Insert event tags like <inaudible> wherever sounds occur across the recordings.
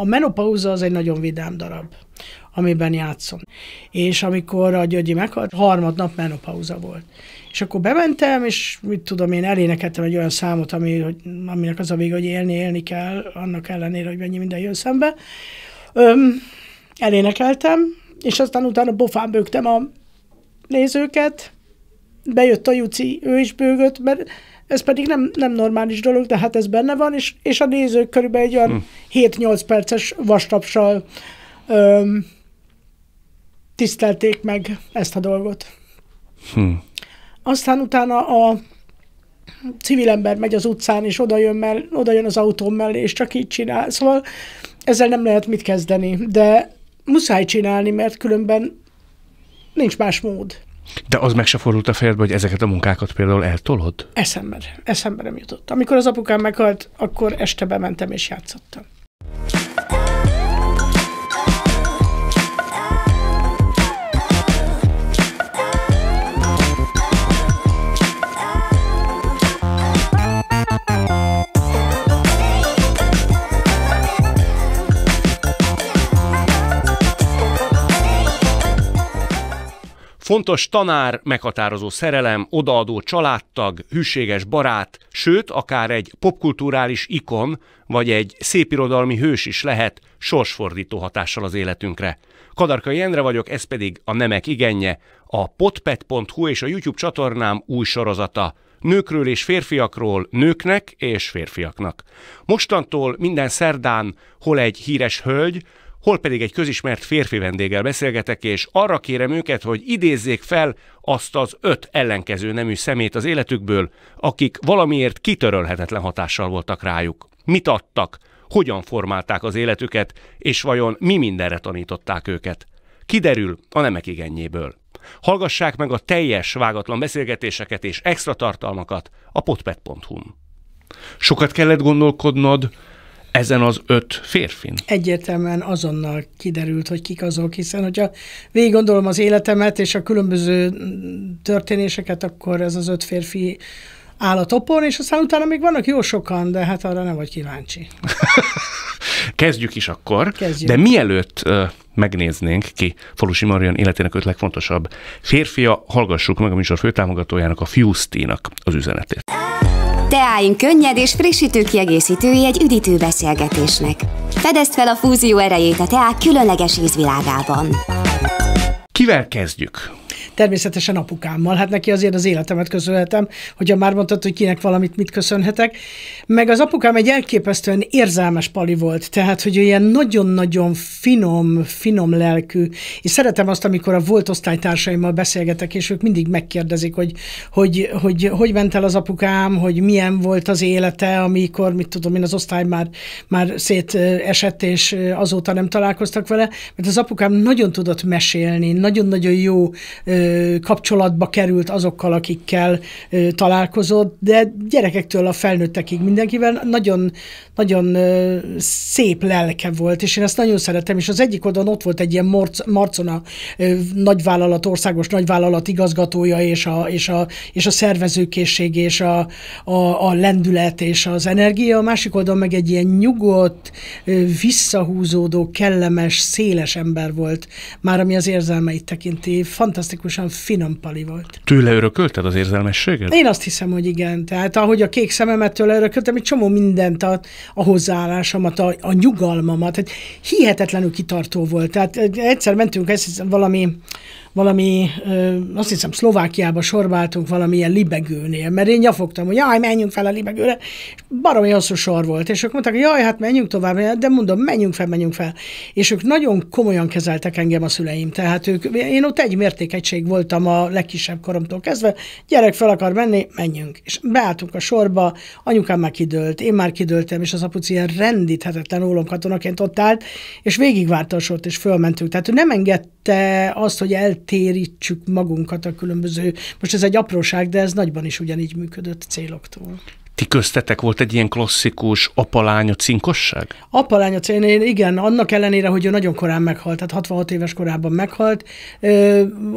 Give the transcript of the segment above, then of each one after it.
A menopauza az egy nagyon vidám darab, amiben játszom. És amikor a Györgyi meghalt, harmadnap menopauza volt. És akkor bementem, és mit tudom én, elénekeltem egy olyan számot, ami, hogy, aminek az a vége, hogy élni, élni kell, annak ellenére, hogy mennyi minden jön szembe. Öm, elénekeltem, és aztán utána bofán bőgtem a nézőket, bejött a Juci, ő is bőgött, mert ez pedig nem, nem normális dolog, de hát ez benne van, és, és a nézők körülbelül egy olyan hm. 7-8 perces vastapsal öm, tisztelték meg ezt a dolgot. Hm. Aztán utána a civil ember megy az utcán, és oda jön, mell, oda jön az autó mellé, és csak így csinál. Szóval ezzel nem lehet mit kezdeni, de muszáj csinálni, mert különben nincs más mód. De az meg se fordult a fejedbe, hogy ezeket a munkákat például eltolod? Eszembe, eszembe nem jutott. Amikor az apukám meghalt, akkor este bementem és játszottam. Fontos tanár, meghatározó szerelem, odaadó családtag, hűséges barát, sőt, akár egy popkulturális ikon, vagy egy szépirodalmi hős is lehet sorsfordító hatással az életünkre. Kadarka Jendre vagyok, ez pedig a Nemek Igenje, a potpet.hu és a YouTube csatornám új sorozata – nőkről és férfiakról nőknek és férfiaknak. Mostantól minden szerdán hol egy híres hölgy, hol pedig egy közismert férfi vendéggel beszélgetek, és arra kérem őket, hogy idézzék fel azt az öt ellenkező nemű szemét az életükből, akik valamiért kitörölhetetlen hatással voltak rájuk. Mit adtak, hogyan formálták az életüket, és vajon mi mindenre tanították őket. Kiderül a nemek igennyéből. Hallgassák meg a teljes vágatlan beszélgetéseket és extra tartalmakat a potpet.hu-n. Sokat kellett gondolkodnod, ezen az öt férfin? Egyértelműen azonnal kiderült, hogy kik azok, hiszen hogyha végig gondolom az életemet és a különböző történéseket, akkor ez az öt férfi áll a topon, és aztán utána még vannak jó sokan, de hát arra nem vagy kíváncsi. <laughs> Kezdjük is akkor, Kezdjük. de mielőtt uh, megnéznénk ki Falusi Marian életének öt legfontosabb férfia, hallgassuk meg a műsor főtámogatójának, a Fiusztinak az üzenetét. Teáink könnyed és frissítő kiegészítői egy üdítő beszélgetésnek. Fedezd fel a fúzió erejét a teák különleges ízvilágában. Kivel kezdjük? természetesen apukámmal. Hát neki azért az életemet köszönhetem, hogyha már mondtad, hogy kinek valamit mit köszönhetek. Meg az apukám egy elképesztően érzelmes pali volt, tehát, hogy ilyen nagyon-nagyon finom, finom lelkű, és szeretem azt, amikor a volt osztálytársaimmal beszélgetek, és ők mindig megkérdezik, hogy hogy, hogy, hogy, hogy ment el az apukám, hogy milyen volt az élete, amikor, mit tudom én, az osztály már, már esett, és azóta nem találkoztak vele, mert az apukám nagyon tudott mesélni, nagyon-nagyon jó ö, kapcsolatba került azokkal, akikkel találkozott, de gyerekektől a felnőttekig mindenkivel nagyon, nagyon szép lelke volt, és én ezt nagyon szeretem, és az egyik oldalon ott volt egy ilyen Marcona nagyvállalat, országos nagyvállalat igazgatója, és a, és a, és a szervezőkészség, és a, a, a lendület, és az energia, a másik oldalon meg egy ilyen nyugodt, visszahúzódó, kellemes, széles ember volt, már ami az érzelmeit tekinti. Fantasztikus iszonyatosan finom pali volt. Tőle örökölted az érzelmességet? Én azt hiszem, hogy igen. Tehát ahogy a kék szememet tőle örököltem, egy csomó mindent, a, a hozzáállásomat, a, a nyugalmamat, tehát hihetetlenül kitartó volt. Tehát egyszer mentünk ezt valami valami, azt hiszem Szlovákiába sorváltunk valamilyen libegőnél, mert én nyafogtam, hogy jaj, menjünk fel a libegőre, és baromi hosszú sor volt, és ők mondták, hogy jaj, hát menjünk tovább, de mondom, menjünk fel, menjünk fel. És ők nagyon komolyan kezeltek engem a szüleim, tehát ők, én ott egy mértékegység voltam a legkisebb koromtól kezdve, gyerek fel akar menni, menjünk. És beálltunk a sorba, anyukám már kidőlt, én már kidőltem, és az apuci ilyen rendíthetetlen ólomkatonaként ott állt, és végigvárta a sort, és fölmentünk. Tehát ő nem engedte azt, hogy el térítsük magunkat a különböző, most ez egy apróság, de ez nagyban is ugyanígy működött céloktól ti köztetek volt egy ilyen klasszikus apalánya cinkosság? Apalánya cinkosság, igen, annak ellenére, hogy ő nagyon korán meghalt, tehát 66 éves korában meghalt,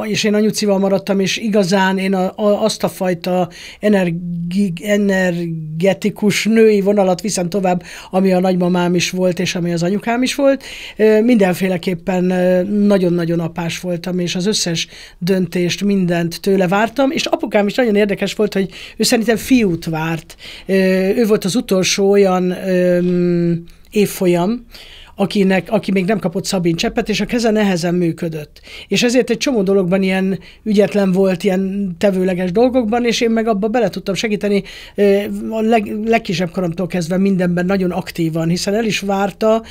és én anyucival maradtam, és igazán én a, azt a fajta energi, energetikus női vonalat viszem tovább, ami a nagymamám is volt, és ami az anyukám is volt. Mindenféleképpen nagyon-nagyon apás voltam, és az összes döntést, mindent tőle vártam, és apukám is nagyon érdekes volt, hogy ő szerintem fiút várt, ő volt az utolsó olyan évfolyam, akinek, aki még nem kapott Szabin cseppet, és a keze nehezen működött. És ezért egy csomó dologban ilyen ügyetlen volt, ilyen tevőleges dolgokban, és én meg abba bele tudtam segíteni a leg, legkisebb koromtól kezdve mindenben nagyon aktívan, hiszen el is várta,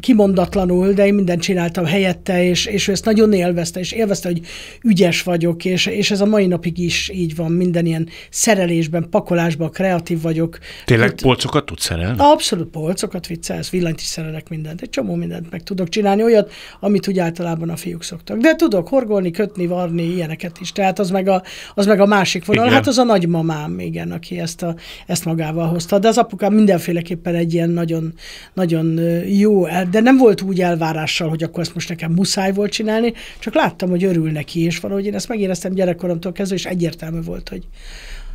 kimondatlanul, de én mindent csináltam helyette, és, és ő ezt nagyon élvezte, és élvezte, hogy ügyes vagyok, és, és ez a mai napig is így van, minden ilyen szerelésben, pakolásban kreatív vagyok. Tényleg hát, polcokat tudsz szerelni? Abszolút polcokat vicces, villanyt is szerelni művelek mindent. Egy csomó mindent meg tudok csinálni, olyat, amit úgy általában a fiúk szoktak. De tudok horgolni, kötni, varni, ilyeneket is. Tehát az meg a, az meg a másik vonal. Igen. Hát az a nagymamám, igen, aki ezt, a, ezt magával hozta. De az apukám mindenféleképpen egy ilyen nagyon, nagyon jó, de nem volt úgy elvárással, hogy akkor ezt most nekem muszáj volt csinálni, csak láttam, hogy örül neki, és valahogy én ezt megéreztem gyerekkoromtól kezdve, és egyértelmű volt, hogy,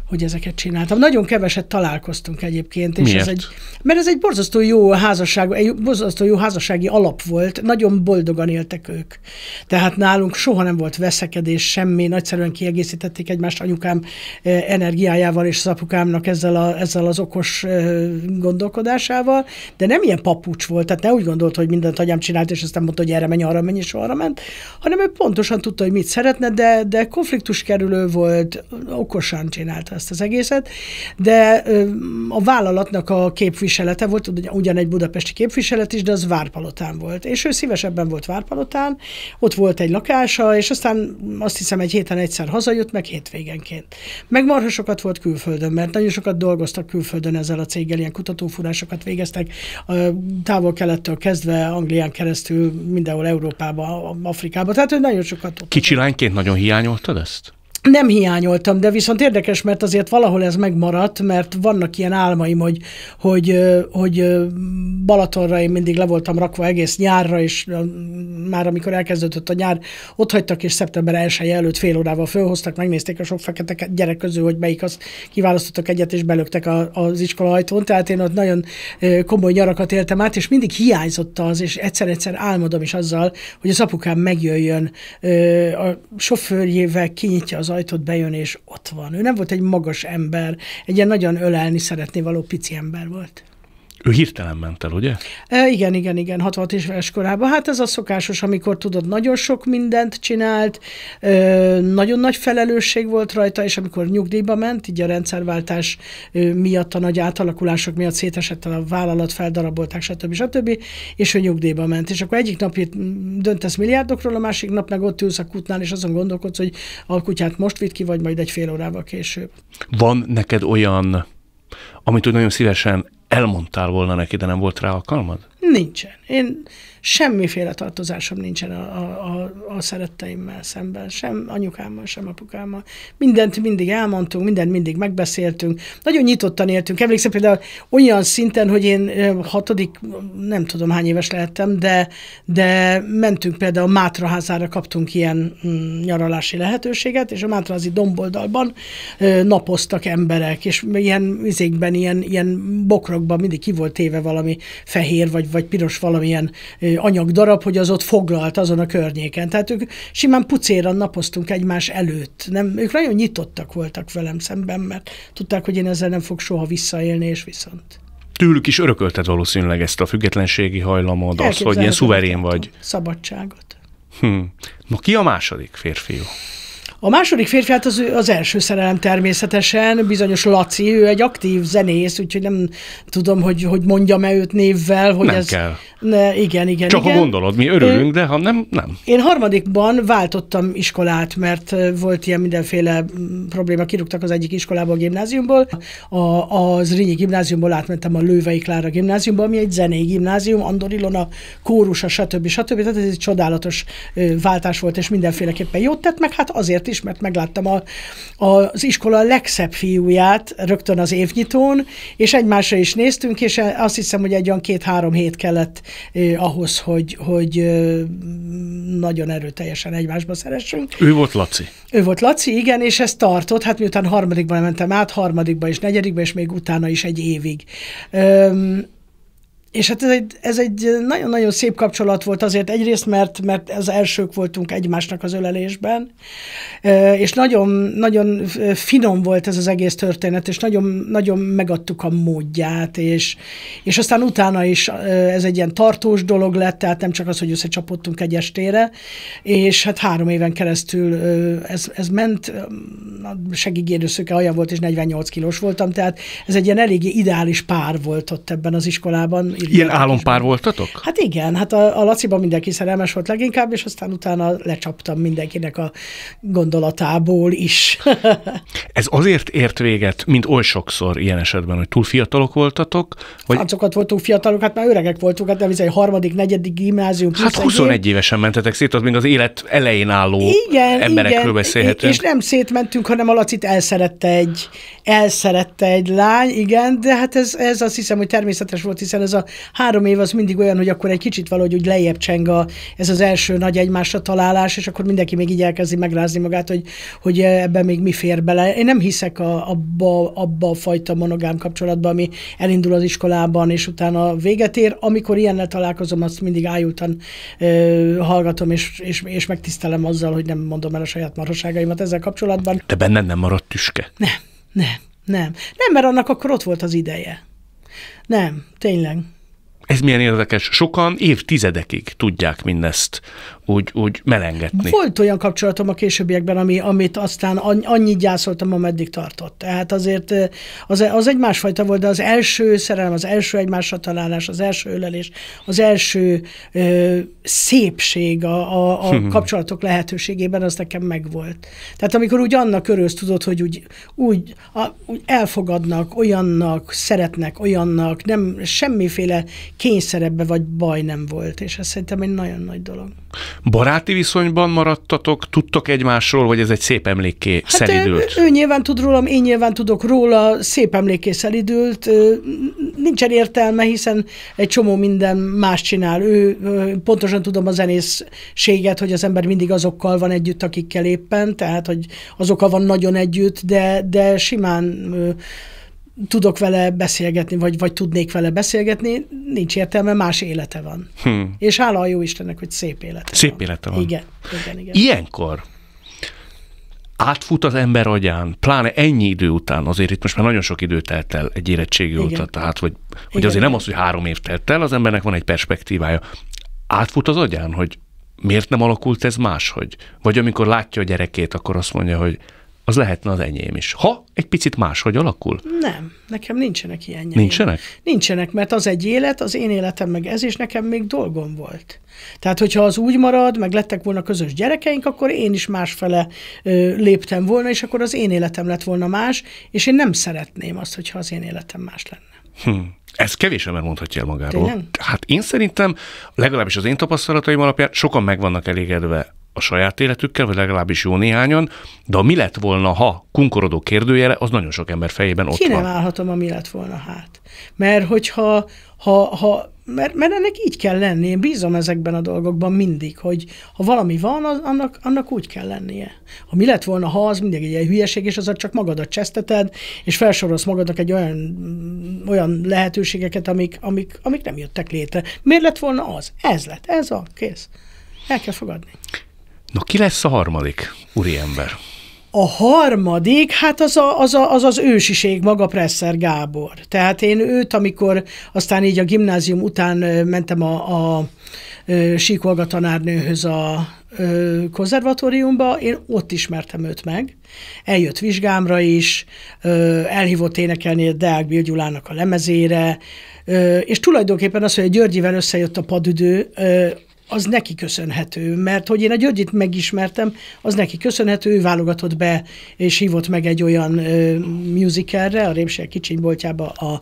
hogy ezeket csináltam. Nagyon keveset találkoztunk egyébként. És Miért? Ez egy, mert ez egy borzasztó jó házasság, egy borzasztó jó házassági alap volt. Nagyon boldogan éltek ők. Tehát nálunk soha nem volt veszekedés, semmi. Nagyszerűen kiegészítették egymást anyukám eh, energiájával és az apukámnak ezzel, a, ezzel az okos eh, gondolkodásával, de nem ilyen papucs volt. Tehát ne úgy gondolt, hogy mindent anyám csinált, és aztán mondta, hogy erre menj, arra menj, és arra ment, hanem ő pontosan tudta, hogy mit szeretne, de, de konfliktus kerülő volt, okosan csinálta ezt az egészet, de a vállalatnak a képviselete volt, ugyan egy budapesti képviselet is, de az Várpalotán volt. És ő szívesebben volt Várpalotán, ott volt egy lakása, és aztán azt hiszem egy héten egyszer hazajött, meg hétvégenként. Meg marha sokat volt külföldön, mert nagyon sokat dolgoztak külföldön ezzel a céggel, ilyen kutatófúrásokat végeztek, távol-kelettől kezdve, Anglián keresztül, mindenhol Európába, Afrikába. Tehát ő nagyon sokat ott. Kicsi lányként nagyon hiányoltad ezt? nem hiányoltam, de viszont érdekes, mert azért valahol ez megmaradt, mert vannak ilyen álmaim, hogy, hogy, hogy Balatonra én mindig le voltam rakva egész nyárra, és már amikor elkezdődött a nyár, ott hagytak, és szeptember 1 előtt fél órával fölhoztak, megnézték a sok fekete gyerek közül, hogy melyik az kiválasztottak egyet, és belöktek a, az iskola ajtón, tehát én ott nagyon komoly nyarakat éltem át, és mindig hiányzott az, és egyszer-egyszer álmodom is azzal, hogy az apukám megjöjjön, a sofőrjével kinyitja az az ajtót, bejön, és ott van. Ő nem volt egy magas ember, egy ilyen nagyon ölelni szeretné való pici ember volt. Ő hirtelen ment el, ugye? E, igen, igen, igen, 66 éves korában. Hát ez a szokásos, amikor tudod, nagyon sok mindent csinált, nagyon nagy felelősség volt rajta, és amikor nyugdíjba ment, így a rendszerváltás miatt, a nagy átalakulások miatt szétesett a vállalat, feldarabolták, stb. stb. És ő nyugdíjba ment. És akkor egyik nap döntesz milliárdokról, a másik nap meg ott ülsz a kutnál, és azon gondolkodsz, hogy a kutyát most vitt ki, vagy majd egy fél órával később. Van neked olyan, amit úgy nagyon szívesen elmondtál volna neki, de nem volt rá alkalmad? Nincsen. Én semmiféle tartozásom nincsen a, a, a szeretteimmel szemben, sem anyukámmal, sem apukámmal. Mindent mindig elmondtunk, mindent mindig megbeszéltünk, nagyon nyitottan éltünk. Emlékszem például olyan szinten, hogy én hatodik, nem tudom hány éves lehettem, de, de mentünk például Mátraházára, kaptunk ilyen mm, nyaralási lehetőséget, és a Mátrazi domboldalban napoztak emberek, és ilyen vizékben, ilyen, ilyen bokrokban mindig ki volt téve valami fehér vagy vagy piros valamilyen anyagdarab, hogy az ott foglalt azon a környéken. Tehát ők simán pucéran napoztunk egymás előtt. Nem, ők nagyon nyitottak voltak velem szemben, mert tudták, hogy én ezzel nem fog soha visszaélni, és viszont tőlük is örökölted valószínűleg ezt a függetlenségi hajlamod, az, hogy ilyen szuverén vagy. Szabadságot. Hm. Na ki a második férfiú? A második férfiát az, az első szerelem természetesen, bizonyos Laci, ő egy aktív zenész, úgyhogy nem tudom, hogy, hogy mondjam-e őt névvel, hogy nem ez... Kell. Ne, igen, igen. Csak igen. ha gondolod, mi örülünk, én, de ha nem, nem. Én harmadikban váltottam iskolát, mert volt ilyen mindenféle probléma, kirúgtak az egyik iskolából a gimnáziumból. A, az Rényi gimnáziumból átmentem a Lővei Klára gimnáziumba, ami egy zenei gimnázium, Andor Ilona, kórusa, stb. stb. Tehát ez egy csodálatos váltás volt, és mindenféleképpen jót tett, meg hát azért is, mert megláttam a, a, az iskola legszebb fiúját rögtön az évnyitón, és egymásra is néztünk, és azt hiszem, hogy egy olyan két-három hét kellett eh, ahhoz, hogy, hogy eh, nagyon erőteljesen egymásba szeressünk. Ő volt Laci. Ő volt Laci, igen, és ez tartott, hát miután harmadikban mentem át, harmadikba és negyedikben és még utána is egy évig. Eh, és hát ez egy, ez egy nagyon-nagyon szép kapcsolat volt azért egyrészt, mert, mert az elsők voltunk egymásnak az ölelésben, és nagyon, nagyon finom volt ez az egész történet, és nagyon, nagyon megadtuk a módját, és, és aztán utána is ez egy ilyen tartós dolog lett, tehát nem csak az, hogy összecsapottunk egy estére, és hát három éven keresztül ez, ez ment, a szöke olyan volt, és 48 kilós voltam, tehát ez egy ilyen eléggé ideális pár volt ott ebben az iskolában, írja. Ilyen álompár voltatok? Hát igen, hát a, a Laciban mindenki szerelmes volt leginkább, és aztán utána lecsaptam mindenkinek a gondolatából is. <laughs> Ez azért ért véget, mint oly sokszor ilyen esetben, hogy túl fiatalok voltatok? Vagy... Azokat voltunk fiatalok, hát már öregek voltunk, hát nem hiszem, harmadik, negyedik gimnázium. Hát 21 egész. évesen mentetek szét, az még az élet elején álló igen, emberekről igen, beszélhetünk. És nem szétmentünk, hanem a Lacit elszerette egy, elszerette egy lány, igen, de hát ez, ez azt hiszem, hogy természetes volt, hiszen ez a három év az mindig olyan, hogy akkor egy kicsit valahogy úgy lejjebb cseng a, ez az első nagy egymásra találás, és akkor mindenki még így elkezdi megrázni magát, hogy, hogy ebben még mi fér bele. Én nem hiszek a, abba, abba a fajta monogám kapcsolatban, ami elindul az iskolában, és utána véget ér. Amikor ilyennel találkozom, azt mindig ájultan ö, hallgatom, és, és, és megtisztelem azzal, hogy nem mondom el a saját marhaságaimat ezzel kapcsolatban. Te benned nem maradt tüske? Nem, nem, nem. Nem, mert annak akkor ott volt az ideje. Nem, tényleg. Ez milyen érdekes. Sokan évtizedekig tudják mindezt úgy, úgy melengetni. Volt olyan kapcsolatom a későbbiekben, ami, amit aztán annyit gyászoltam, ameddig tartott. Tehát azért az, az egy másfajta volt, de az első szerelem, az első egymásra találás, az első ölelés, az első ö, szépség a, a, a <laughs> kapcsolatok lehetőségében, az nekem megvolt. Tehát amikor úgy annak örülsz, tudod, hogy úgy, úgy, a, úgy elfogadnak, olyannak, szeretnek, olyannak, nem semmiféle kényszerebbe vagy baj nem volt, és ez szerintem egy nagyon nagy dolog. Baráti viszonyban maradtatok? Tudtok egymásról, vagy ez egy szép emlékké hát szelidült? Ő, ő nyilván tud rólam, én nyilván tudok róla, szép emlékké szelidült. Nincsen értelme, hiszen egy csomó minden más csinál. Ő pontosan tudom a zenészséget, hogy az ember mindig azokkal van együtt, akikkel éppen, tehát hogy azokkal van nagyon együtt, de, de simán tudok vele beszélgetni, vagy, vagy tudnék vele beszélgetni, nincs értelme, más élete van. Hmm. És hála a jó Istennek, hogy szép élete szép van. élete van. Igen, igen, igen. Ilyenkor átfut az ember agyán, pláne ennyi idő után, azért itt most már nagyon sok idő telt el egy érettségi igen. óta, tehát hogy, hogy igen. azért nem az, hogy három év telt el, az embernek van egy perspektívája. Átfut az agyán, hogy miért nem alakult ez máshogy? Vagy amikor látja a gyerekét, akkor azt mondja, hogy az lehetne az enyém is. Ha egy picit máshogy alakul. Nem, nekem nincsenek ilyen nyelvek. Nincsenek? Nincsenek, mert az egy élet, az én életem meg ez, és nekem még dolgom volt. Tehát, hogyha az úgy marad, meg lettek volna közös gyerekeink, akkor én is másfele ö, léptem volna, és akkor az én életem lett volna más, és én nem szeretném azt, hogyha az én életem más lenne. Hm. Ez kevés ember mondhatja el magáról. Tényleg? Hát én szerintem, legalábbis az én tapasztalataim alapján sokan meg vannak elégedve a saját életükkel, vagy legalábbis jó néhányan, de a mi lett volna, ha kunkorodó kérdőjele, az nagyon sok ember fejében ott Ki van. állhatom a mi lett volna hát. Mert hogyha, ha, ha mert, mert ennek így kell lenni, én bízom ezekben a dolgokban mindig, hogy ha valami van, az, annak, annak úgy kell lennie. Ha mi lett volna, ha az mindig egy ilyen hülyeség, és azzal csak magadat cseszteted, és felsorolsz magadnak egy olyan, mm, olyan lehetőségeket, amik, amik, amik nem jöttek létre. Miért lett volna az? Ez lett, ez a, kész. El kell fogadni. No, ki lesz a harmadik úriember? A harmadik, hát az, a, az, a, az az ősiség, maga Presser Gábor. Tehát én őt, amikor aztán így a gimnázium után mentem a, a, a Síkolga tanárnőhöz a, konzervatóriumba, én ott ismertem őt meg, eljött vizsgámra is, elhívott énekelni a Deák Bilgyulának a lemezére, és tulajdonképpen az, hogy a Györgyivel összejött a padüdő, az neki köszönhető, mert hogy én a Györgyit megismertem, az neki köszönhető, ő válogatott be, és hívott meg egy olyan ö, musicalre, a Rémség kicsinyboltjába, a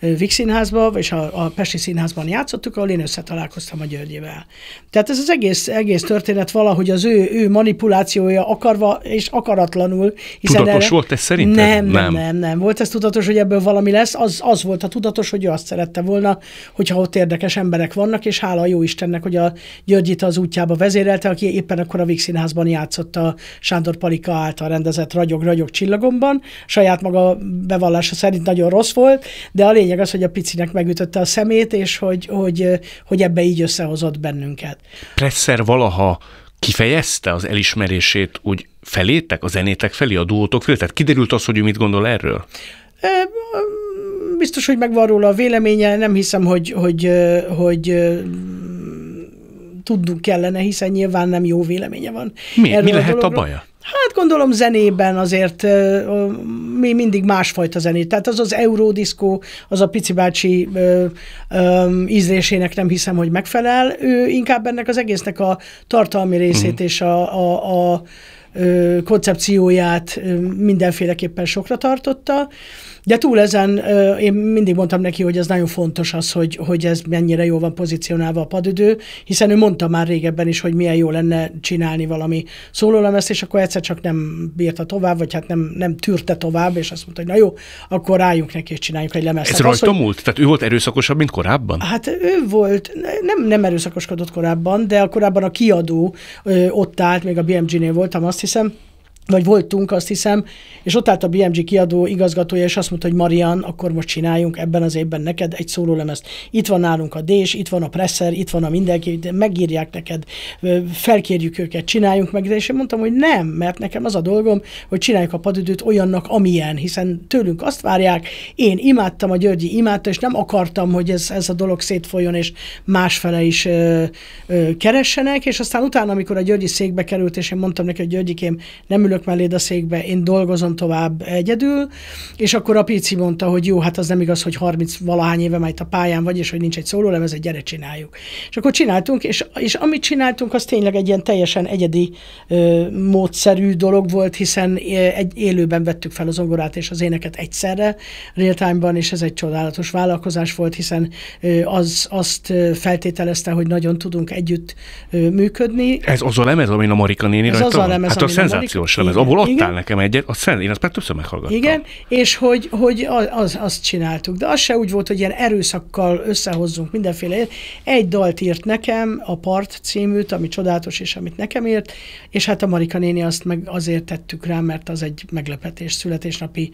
Vix színházba, és a, a Pesti színházban játszottuk, ahol én összetalálkoztam a Györgyivel. Tehát ez az egész, egész történet valahogy az ő, ő manipulációja akarva és akaratlanul. Hiszen tudatos erre... volt ez szerintem? Nem, nem, nem, nem. Volt ez tudatos, hogy ebből valami lesz. Az, az volt a tudatos, hogy ő azt szerette volna, hogyha ott érdekes emberek vannak, és hála a jó Istennek, hogy a Györgyit az útjába vezérelte, aki éppen akkor a Vígszínházban játszott a Sándor Palika által rendezett Ragyog-Ragyog csillagomban. Saját maga bevallása szerint nagyon rossz volt, de a lényeg az, hogy a picinek megütötte a szemét, és hogy, hogy, hogy ebbe így összehozott bennünket. Presser valaha kifejezte az elismerését úgy felétek, a zenétek felé, a duótok felé? Tehát kiderült az, hogy ő mit gondol erről? Biztos, hogy megvan róla a véleménye, nem hiszem, hogy, hogy, hogy tudnunk kellene, hiszen nyilván nem jó véleménye van. Mi, Erről mi lehet a, a baja? Hát gondolom zenében azért uh, mi mindig másfajta zenét. Tehát az az eurodiszkó, az a pici bácsi uh, um, ízlésének nem hiszem, hogy megfelel. Ő inkább ennek az egésznek a tartalmi részét uh-huh. és a, a, a koncepcióját mindenféleképpen sokra tartotta. De túl ezen én mindig mondtam neki, hogy ez nagyon fontos az, hogy, hogy ez mennyire jól van pozícionálva a padüdő, hiszen ő mondta már régebben is, hogy milyen jó lenne csinálni valami szólólemezt, és akkor egyszer csak nem bírta tovább, vagy hát nem, nem tűrte tovább, és azt mondta, hogy na jó, akkor rájunk neki, és csináljuk egy lemezt. Ez hát rajta az, múlt? Tehát ő volt erőszakosabb, mint korábban? Hát ő volt, nem, nem erőszakoskodott korábban, de korábban a kiadó ott állt, még a BMG-nél voltam, azt hiszem, vagy voltunk, azt hiszem, és ott állt a BMG kiadó igazgatója, és azt mondta, hogy Marian, akkor most csináljunk ebben az évben neked egy szólólemezt. Itt van nálunk a Dés, itt van a Presser, itt van a mindenki, megírják neked, felkérjük őket, csináljunk meg, és én mondtam, hogy nem, mert nekem az a dolgom, hogy csináljuk a padüdőt olyannak, amilyen, hiszen tőlünk azt várják, én imádtam, a Györgyi imádta, és nem akartam, hogy ez, ez a dolog szétfoljon, és másfele is ö, ö, keressenek, és aztán utána, amikor a Györgyi székbe került, és én mondtam neki, hogy Györgyikém, nem ülök leülök melléd a székbe, én dolgozom tovább egyedül, és akkor a Pici mondta, hogy jó, hát az nem igaz, hogy 30 valahány éve majd a pályán vagy, és hogy nincs egy szóló, ez egy gyere csináljuk. És akkor csináltunk, és, és amit csináltunk, az tényleg egy ilyen teljesen egyedi ö, módszerű dolog volt, hiszen egy élőben vettük fel az zongorát és az éneket egyszerre, real-time-ban, és ez egy csodálatos vállalkozás volt, hiszen az azt feltételezte, hogy nagyon tudunk együtt működni. Ez az a lemez, amin a Marika néni ez rajta az a lemez, hát az szenzációs a lemez, abból áll nekem egyet, a szent, én azt már többször meghallgattam. Igen, és hogy, hogy az, azt csináltuk. De az se úgy volt, hogy ilyen erőszakkal összehozzunk mindenféle. Egy dalt írt nekem, a Part címűt, ami csodálatos, és amit nekem írt, és hát a Marika néni azt meg azért tettük rá, mert az egy meglepetés születésnapi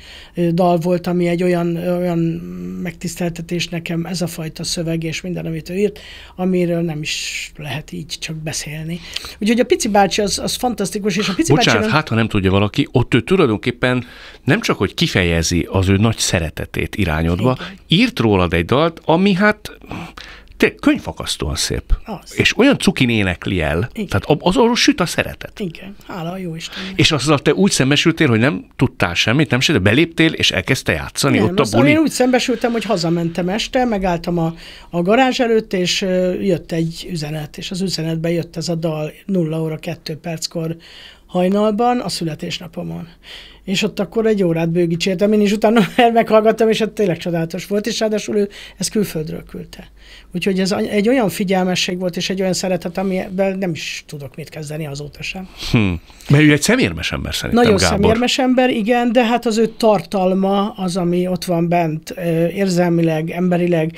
dal volt, ami egy olyan, olyan megtiszteltetés nekem, ez a fajta szöveg és minden, amit ő írt, amiről nem is lehet így csak beszélni. Úgyhogy a Pici bácsi az, az fantasztikus, és a Pici Bocsánat, bácsi... hát ha nem nem tudja valaki, ott ő tulajdonképpen nem csak, hogy kifejezi az ő nagy szeretetét irányodba, írt rólad egy dalt, ami hát te könyvfakasztóan szép. Az. És olyan cukin énekli el, Igen. tehát az arról süt a szeretet. Igen, hála a jó Isten. És azzal te úgy szembesültél, hogy nem tudtál semmit, nem se de beléptél, és elkezdte játszani nem, ott a buli. Én úgy szembesültem, hogy hazamentem este, megálltam a, a garázs előtt, és jött egy üzenet, és az üzenetben jött ez a dal 0 óra 2 perckor hajnalban a születésnapomon. És ott akkor egy órát bőgicsértem, én is utána <laughs> meghallgattam, és hát tényleg csodálatos volt, és ráadásul ő ezt külföldről küldte. Úgyhogy ez egy olyan figyelmesség volt, és egy olyan szeretet, amivel nem is tudok mit kezdeni azóta sem. Hm. Mert ő egy szemérmes ember szerintem, Nagyon Gábor. szemérmes ember, igen, de hát az ő tartalma az, ami ott van bent, érzelmileg, emberileg,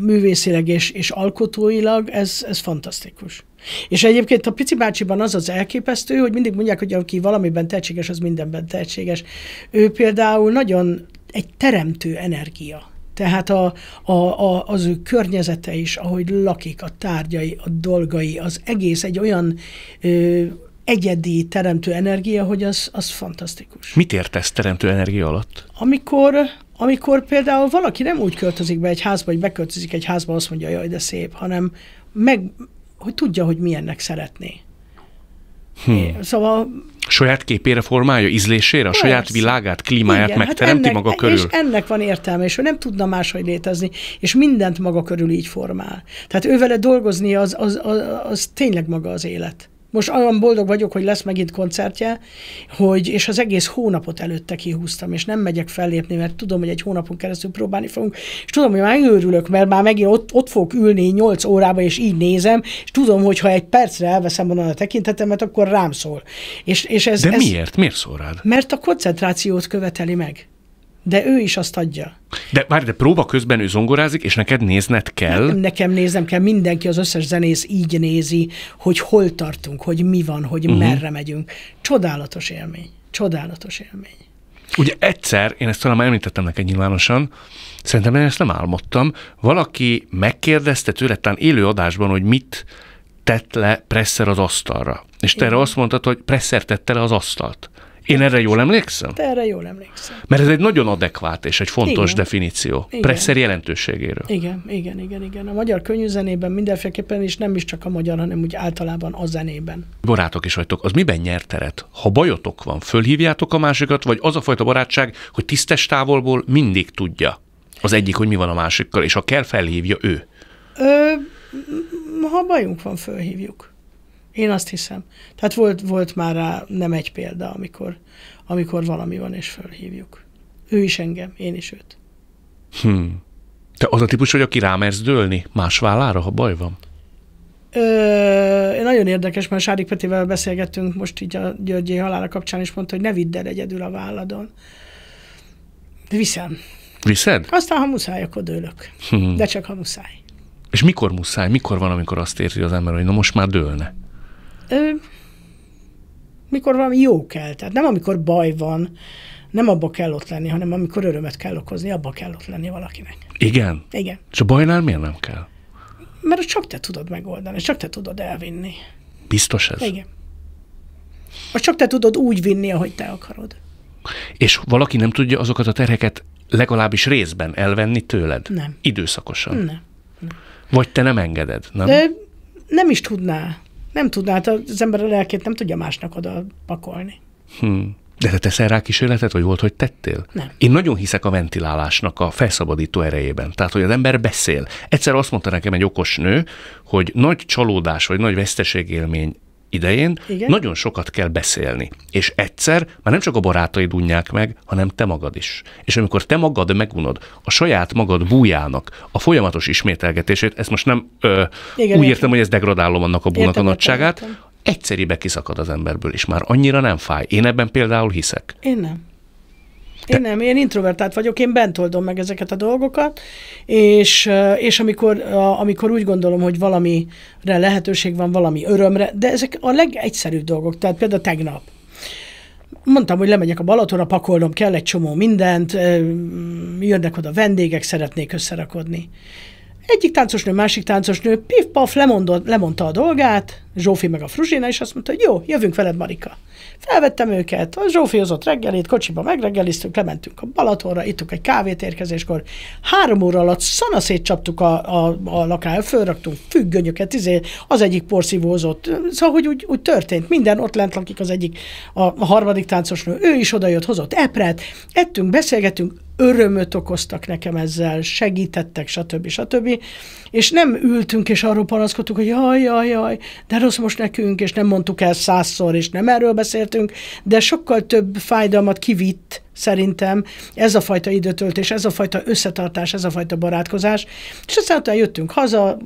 művészileg és, és alkotóilag, ez, ez fantasztikus. És egyébként a Pici bácsiban az az elképesztő, hogy mindig mondják, hogy aki valamiben tehetséges, az mindenben tehetséges. Ő például nagyon egy teremtő energia tehát a, a, a, az ő környezete is, ahogy lakik, a tárgyai, a dolgai, az egész egy olyan ö, egyedi teremtő energia, hogy az, az fantasztikus. Mit értesz teremtő energia alatt? Amikor, amikor például valaki nem úgy költözik be egy házba, hogy beköltözik egy házba, azt mondja, jaj, de szép, hanem meg, hogy tudja, hogy milyennek szeretné. Hmm. Szóval saját képére formálja, ízlésére, a saját világát, klímáját Igen, hát megteremti hát ennek, maga körül. És ennek van értelme, és ő nem tudna máshogy létezni, és mindent maga körül így formál. Tehát ővele dolgozni, az, az, az, az tényleg maga az élet. Most olyan boldog vagyok, hogy lesz megint koncertje, hogy, és az egész hónapot előtte kihúztam, és nem megyek fellépni, mert tudom, hogy egy hónapon keresztül próbálni fogunk, és tudom, hogy már őrülök, mert már megint ott, ott fogok ülni 8 órába, és így nézem, és tudom, hogy ha egy percre elveszem onnan a tekintetemet, akkor rám szól. És, és ez, De ez, miért? Miért szól rád? Mert a koncentrációt követeli meg de ő is azt adja. De várj, de próba közben ő zongorázik, és neked nézned kell? Nekem, nekem néznem kell, mindenki, az összes zenész így nézi, hogy hol tartunk, hogy mi van, hogy uh-huh. merre megyünk. Csodálatos élmény, csodálatos élmény. Ugye egyszer, én ezt talán már említettem neked nyilvánosan, szerintem én ezt nem álmodtam, valaki megkérdezte tőle, talán élő adásban, hogy mit tett le Presser az asztalra. És te erre azt mondtad, hogy Presser tette le az asztalt. Én erre jól emlékszem? Te erre jól emlékszem. Mert ez egy nagyon adekvát és egy fontos igen. definíció. Igen. Presszer jelentőségéről. Igen, igen, igen, igen. A magyar zenében mindenféleképpen, és nem is csak a magyar, hanem úgy általában a zenében. Barátok is vagytok. Az miben nyert teret? Ha bajotok van, fölhívjátok a másikat, vagy az a fajta barátság, hogy tisztes távolból mindig tudja az egyik, hogy mi van a másikkal, és ha kell, felhívja ő. Ö, ha bajunk van, fölhívjuk. Én azt hiszem. Tehát volt, volt már rá nem egy példa, amikor, amikor valami van és fölhívjuk. Ő is engem, én is őt. Hm. Te az a típus hogy aki rámersz dőlni más vállára, ha baj van? Ö, nagyon érdekes, mert Sárik Petivel beszélgettünk most így a Györgyi halála kapcsán, és mondta, hogy ne vidd el egyedül a válladon. De viszem. Viszed? Aztán, ha muszáj, akkor dőlök. Hm. De csak, ha muszáj. És mikor muszáj? Mikor van, amikor azt érzi az ember, hogy na most már dőlne? mikor valami jó kell, tehát nem amikor baj van, nem abba kell ott lenni, hanem amikor örömet kell okozni, abba kell ott lenni valakinek. Igen? Igen. És a bajnál miért nem kell? Mert csak te tudod megoldani, csak te tudod elvinni. Biztos ez? Igen. A csak te tudod úgy vinni, ahogy te akarod. És valaki nem tudja azokat a terheket legalábbis részben elvenni tőled? Nem. Időszakosan? Nem. nem. Vagy te nem engeded, nem? De nem is tudná nem tudná, hát az ember a lelkét nem tudja másnak oda pakolni. Hmm. De te teszel rá kísérletet, hogy volt, hogy tettél? Nem. Én nagyon hiszek a ventilálásnak a felszabadító erejében. Tehát, hogy az ember beszél. Egyszer azt mondta nekem egy okos nő, hogy nagy csalódás vagy nagy veszteségélmény idején Igen? nagyon sokat kell beszélni. És egyszer már nem csak a barátaid unják meg, hanem te magad is. És amikor te magad megunod a saját magad bújának a folyamatos ismételgetését, ezt most nem ö, Igen, úgy értem, értem, hogy ez degradálom annak a búnak értem, a nagyságát, értem. egyszeribe kiszakad az emberből, és már annyira nem fáj. Én ebben például hiszek. Én nem. Én nem, én introvertált vagyok, én bent oldom meg ezeket a dolgokat, és, eh, és amikor, amikor úgy gondolom, hogy valamire lehetőség van, valami örömre, de ezek a legegyszerűbb dolgok, tehát például tegnap mondtam, hogy lemegyek a Balatonra, pakolnom kell egy csomó mindent, eh, jönnek oda vendégek, szeretnék összerakodni. Egyik táncosnő, másik táncosnő, pif-paf, lemondta a dolgát, Zsófi meg a Fruzsina, és azt mondta, hogy jó, jövünk veled, Marika. Felvettem őket, a Zsófi hozott reggelit, kocsiba megreggeliztünk, lementünk a Balatonra, ittuk egy kávét érkezéskor. Három óra alatt szanaszét csaptuk a, a, a lakája, fölraktunk függönyöket, izé, az egyik porszívózott, Szóval, hogy úgy, úgy történt, minden ott lent lakik az egyik, a, a harmadik táncosnő, ő is odajött, hozott epret, ettünk, beszélgetünk, örömöt okoztak nekem ezzel, segítettek, stb. stb és nem ültünk és arról panaszkodtuk, hogy jaj, jaj, jaj, de rossz most nekünk, és nem mondtuk el százszor, és nem erről beszéltünk, de sokkal több fájdalmat kivitt szerintem ez a fajta időtöltés, ez a fajta összetartás, ez a fajta barátkozás, és aztán utána jöttünk haza,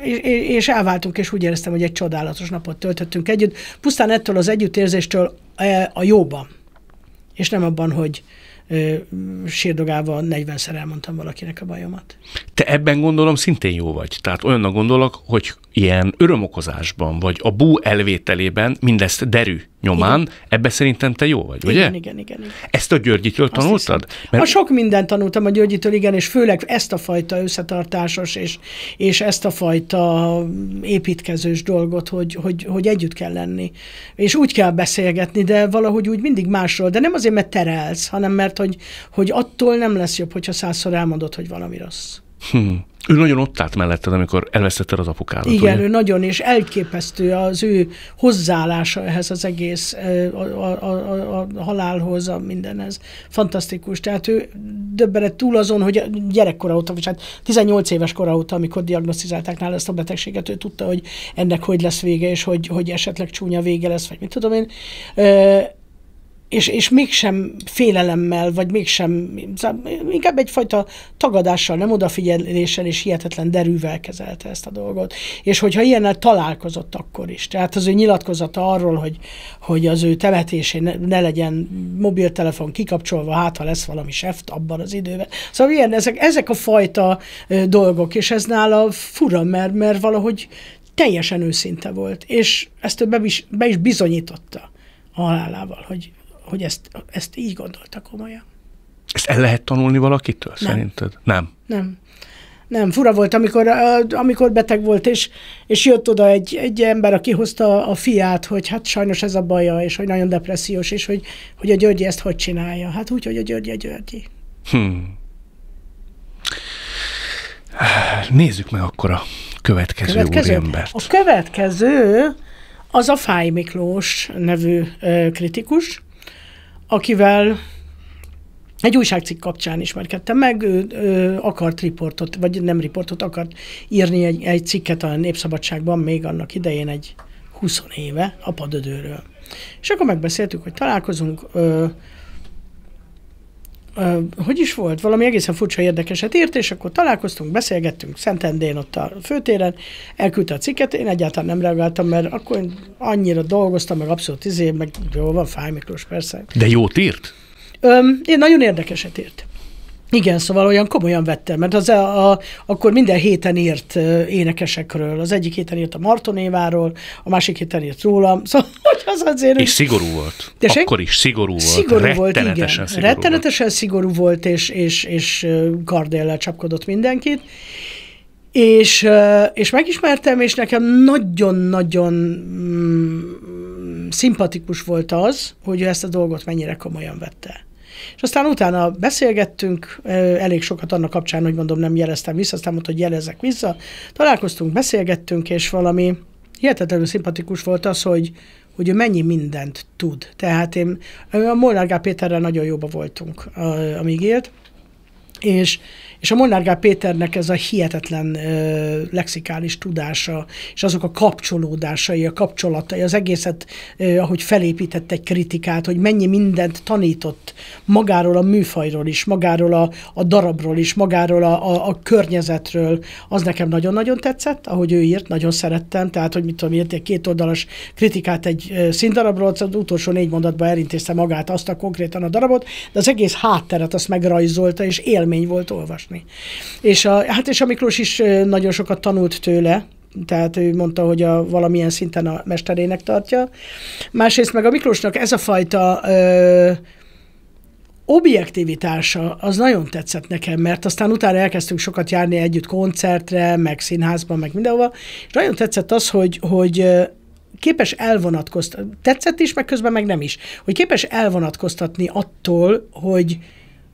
és, és elváltunk, és úgy éreztem, hogy egy csodálatos napot töltöttünk együtt, pusztán ettől az együttérzéstől eh, a jóban, és nem abban, hogy, sírdogálva 40-szer elmondtam valakinek a bajomat. Te ebben gondolom szintén jó vagy. Tehát olyannak gondolok, hogy ilyen örömokozásban, vagy a bú elvételében mindezt derű nyomán, igen. ebbe szerintem te jó vagy, igen, ugye? Igen, igen, igen. Ezt a Györgyitől tanultad? Mert... A sok mindent tanultam a Györgyitől, igen, és főleg ezt a fajta összetartásos és, és ezt a fajta építkezős dolgot, hogy, hogy, hogy együtt kell lenni. És úgy kell beszélgetni, de valahogy úgy mindig másról, de nem azért, mert terelsz, hanem mert, hogy, hogy attól nem lesz jobb, hogyha százszor elmondod, hogy valami rossz. Hm. Ő nagyon ott állt melletted, amikor elvesztetted az apukádat. Igen, ugye? ő nagyon, és elképesztő az ő hozzáállása ehhez az egész, a, a, a, a halálhoz, a mindenhez. Fantasztikus. Tehát ő döbbenett túl azon, hogy gyerekkora óta, vagy hát 18 éves kora óta, amikor diagnosztizálták nála ezt a betegséget, ő tudta, hogy ennek hogy lesz vége, és hogy, hogy esetleg csúnya vége lesz, vagy mit tudom én és, és mégsem félelemmel, vagy mégsem, szóval inkább egyfajta tagadással, nem odafigyeléssel és hihetetlen derűvel kezelte ezt a dolgot. És hogyha ilyennel találkozott akkor is, tehát az ő nyilatkozata arról, hogy, hogy az ő temetésén ne, ne legyen mobiltelefon kikapcsolva, hát ha lesz valami seft abban az időben. Szóval ilyen, ezek, ezek a fajta dolgok, és ez nála fura, mert, mert valahogy teljesen őszinte volt, és ezt ő be is, be is bizonyította halálával, hogy hogy ezt, ezt így gondolta komolyan. Ezt el lehet tanulni valakitől, nem. szerinted? Nem. Nem. Nem, fura volt, amikor, amikor beteg volt, és, és jött oda egy, egy ember, aki hozta a fiát, hogy hát sajnos ez a baja, és hogy nagyon depressziós, és hogy, hogy a Györgyi ezt hogy csinálja. Hát úgy, hogy a Györgyi a Györgyi. Hmm. Nézzük meg akkor a következő, következő úriembert. A következő az a Fáj Miklós nevű ö, kritikus, akivel egy újságcikk kapcsán ismerkedtem meg, ő, ő akart riportot, vagy nem riportot, akart írni egy, egy cikket a Népszabadságban még annak idején egy 20 éve, a padödőről. És akkor megbeszéltük, hogy találkozunk, ö, hogy is volt, valami egészen furcsa érdekeset írt, és akkor találkoztunk, beszélgettünk Szentendén ott a főtéren, elküldte a cikket, én egyáltalán nem reagáltam, mert akkor én annyira dolgoztam, meg abszolút izé, meg jó van, Fáj Miklós, persze. De jót írt? Öm, én nagyon érdekeset írt. Igen, szóval olyan komolyan vettem, mert az a, a, akkor minden héten írt énekesekről. Az egyik héten írt a Martonéváról, a másik héten írt rólam. <laughs> Szóval az azért... És szigorú volt. De akkor is szigorú volt. Szigorú rettenetesen volt, igen. Szigorú rettenetesen volt. szigorú volt, és, és, és kardéllel csapkodott mindenkit. És, és megismertem, és nekem nagyon-nagyon mm, szimpatikus volt az, hogy ő ezt a dolgot mennyire komolyan vette. És aztán utána beszélgettünk, elég sokat annak kapcsán, hogy mondom, nem jeleztem vissza, aztán mondta, hogy jelezek vissza. Találkoztunk, beszélgettünk, és valami hihetetlenül szimpatikus volt az, hogy, hogy ő mennyi mindent tud. Tehát én, a Molnár Péterrel nagyon jóba voltunk, amíg élt, és és a Molnár Péternek ez a hihetetlen ö, lexikális tudása, és azok a kapcsolódásai, a kapcsolatai, az egészet, ö, ahogy felépített egy kritikát, hogy mennyi mindent tanított magáról a műfajról is, magáról a, a darabról is, magáról a, a, a környezetről, az nekem nagyon-nagyon tetszett, ahogy ő írt, nagyon szerettem, tehát, hogy mit tudom, írt egy kétoldalas kritikát egy színdarabról, az utolsó négy mondatban elintézte magát azt a konkrétan a darabot, de az egész hátteret azt megrajzolta, és élmény volt olvasni ilyesmi. És a, hát és a Miklós is nagyon sokat tanult tőle, tehát ő mondta, hogy a valamilyen szinten a mesterének tartja. Másrészt meg a Miklósnak ez a fajta ö, objektivitása az nagyon tetszett nekem, mert aztán utána elkezdtünk sokat járni együtt koncertre, meg színházban, meg mindenhova, és nagyon tetszett az, hogy, hogy képes elvonatkoztatni, tetszett is, meg közben meg nem is, hogy képes elvonatkoztatni attól, hogy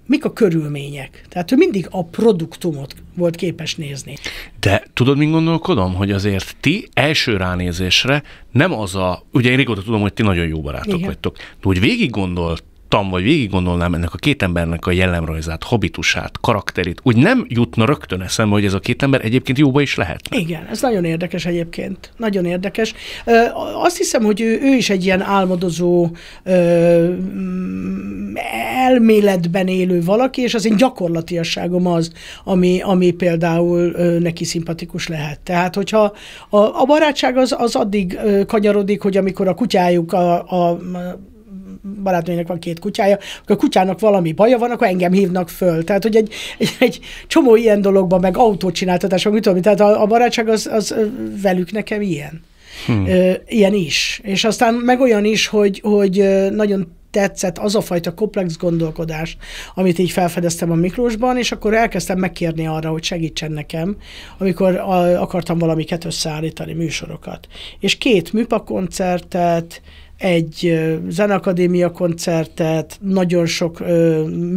mik a körülmények. Tehát ő mindig a produktumot volt képes nézni. De tudod, mint gondolkodom, hogy azért ti első ránézésre nem az a, ugye én régóta tudom, hogy ti nagyon jó barátok Igen. vagytok, de úgy végig gondolt írnám, vagy végig gondolnám ennek a két embernek a jellemrajzát, habitusát, karakterét, úgy nem jutna rögtön eszembe, hogy ez a két ember egyébként jóba is lehet. Igen, ez nagyon érdekes egyébként. Nagyon érdekes. Azt hiszem, hogy ő, ő is egy ilyen álmodozó, mm, elméletben élő valaki, és az én gyakorlatiasságom az, ami, ami például neki szimpatikus lehet. Tehát, hogyha a, a barátság az, az addig kanyarodik, hogy amikor a kutyájuk a, a barátnőnek van két kutyája, akkor a kutyának valami baja van, akkor engem hívnak föl. Tehát, hogy egy, egy, egy csomó ilyen dologban, meg csináltatás, mit tudom, tehát a, a barátság az, az velük nekem ilyen. Hmm. Ilyen is. És aztán meg olyan is, hogy, hogy nagyon tetszett az a fajta komplex gondolkodás, amit így felfedeztem a Miklósban, és akkor elkezdtem megkérni arra, hogy segítsen nekem, amikor akartam valamiket összeállítani, műsorokat. És két műpa koncertet, egy zenakadémia koncertet, nagyon sok